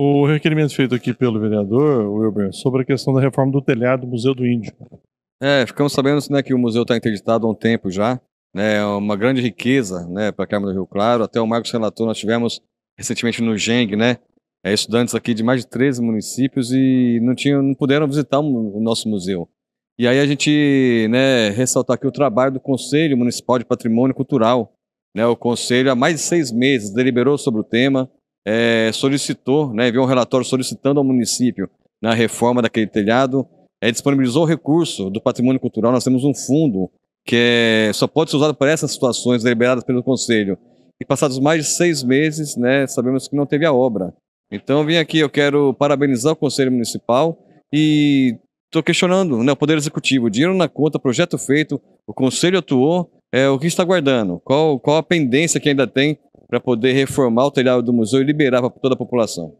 O requerimento feito aqui pelo vereador Wilber sobre a questão da reforma do telhado do Museu do Índio. É, ficamos sabendo né, que o museu está interditado há um tempo já. Né, é né, uma grande riqueza né, para a Câmara do Rio Claro. Até o Marcos relatou, nós tivemos recentemente no GENG, né, é, estudantes aqui de mais de 13 municípios e não, tinham, não puderam visitar o nosso museu. E aí a gente né, ressaltar aqui o trabalho do Conselho Municipal de Patrimônio Cultural. Né, o Conselho, há mais de seis meses, deliberou sobre o tema, é, solicitou, né, enviou um relatório solicitando ao município na reforma daquele telhado, é, disponibilizou o recurso do patrimônio cultural. Nós temos um fundo que é, só pode ser usado para essas situações deliberadas pelo Conselho. E passados mais de seis meses, né, sabemos que não teve a obra. Então, vim aqui, eu quero parabenizar o Conselho Municipal e estou questionando né, o Poder Executivo. Dinheiro na conta, projeto feito, o Conselho atuou, é, o que está guardando? Qual, qual a pendência que ainda tem para poder reformar o telhado do museu e liberar para toda a população.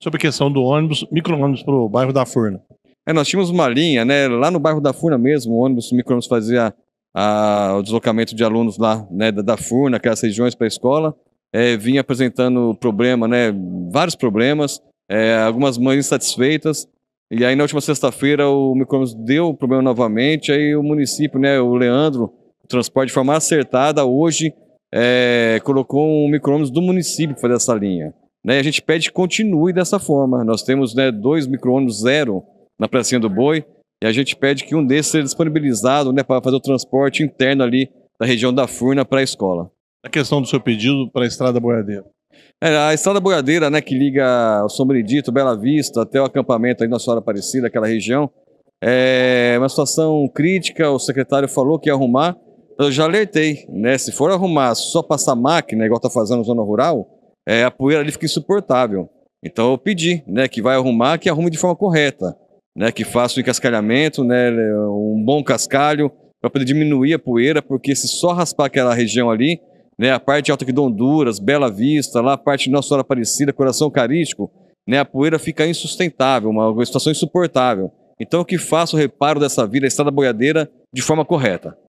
Sobre a questão do ônibus, micro-ônibus para o bairro da Furna. É, nós tínhamos uma linha, né, lá no bairro da Furna mesmo, o ônibus, o micro-ônibus fazia a, o deslocamento de alunos lá né, da, da Furna, aquelas regiões para a escola, é, vinha apresentando problema, né, vários problemas, é, algumas mães insatisfeitas, e aí na última sexta-feira o micro-ônibus deu o problema novamente, aí o município, né, o Leandro, o transporte de forma acertada, hoje é, colocou um micro-ônibus do município para fazer essa linha. Né? A gente pede que continue dessa forma. Nós temos né, dois micro-ônibus zero na Pracinha do Boi e a gente pede que um desses seja disponibilizado né, para fazer o transporte interno ali da região da Furna para a escola. A questão do seu pedido para a Estrada Boiadeira? É, a Estrada Boiadeira, né, que liga o Sombridito, Bela Vista, até o acampamento aí na Senhora Aparecida, aquela região, é uma situação crítica, o secretário falou que ia arrumar, eu já alertei, né? Se for arrumar só passar máquina, igual tá fazendo zona rural, é, a poeira ali fica insuportável. Então eu pedi, né, que vai arrumar, que arrume de forma correta, né, que faça o encascalhamento, né, um bom cascalho para poder diminuir a poeira, porque se só raspar aquela região ali, né, a parte alta aqui de Honduras, Bela Vista, lá a parte de Nossa Senhora Aparecida, Coração Carístico, né, a poeira fica insustentável, uma situação insuportável. Então que faça o reparo dessa via, estrada boiadeira, de forma correta.